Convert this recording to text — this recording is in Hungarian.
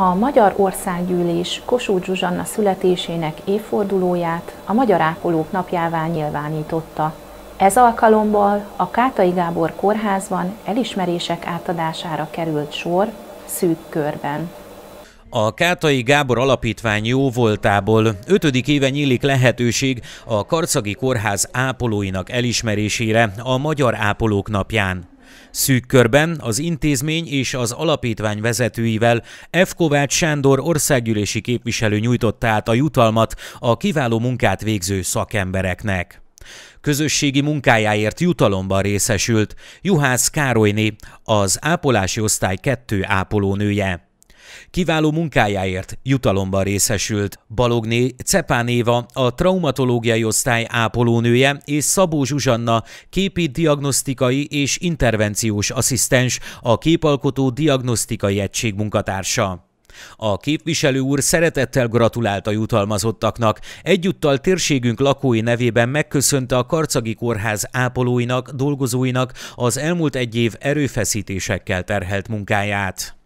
A Magyar Országgyűlés Kossuth Zsuzsanna születésének évfordulóját a Magyar Ápolók napjává nyilvánította. Ez alkalommal a Kátai Gábor kórházban elismerések átadására került sor szűk körben. A Kátai Gábor Alapítvány jóvoltából 5. éve nyílik lehetőség a Karcagi Kórház ápolóinak elismerésére a Magyar Ápolók napján. Szűk körben az intézmény és az alapítvány vezetőivel F. Kovács Sándor országgyűlési képviselő nyújtotta át a jutalmat a kiváló munkát végző szakembereknek. Közösségi munkájáért jutalomban részesült Juhász Károlyné, az ápolási osztály kettő ápolónője. Kiváló munkájáért jutalomban részesült. Balogné Cepán Éva, a traumatológiai osztály ápolónője és Szabó Zsuzsanna képi diagnosztikai és intervenciós asszisztens, a képalkotó diagnosztikai egység munkatársa. A képviselő úr szeretettel gratulált a jutalmazottaknak, egyúttal térségünk lakói nevében megköszönte a Karcagi Kórház ápolóinak, dolgozóinak az elmúlt egy év erőfeszítésekkel terhelt munkáját.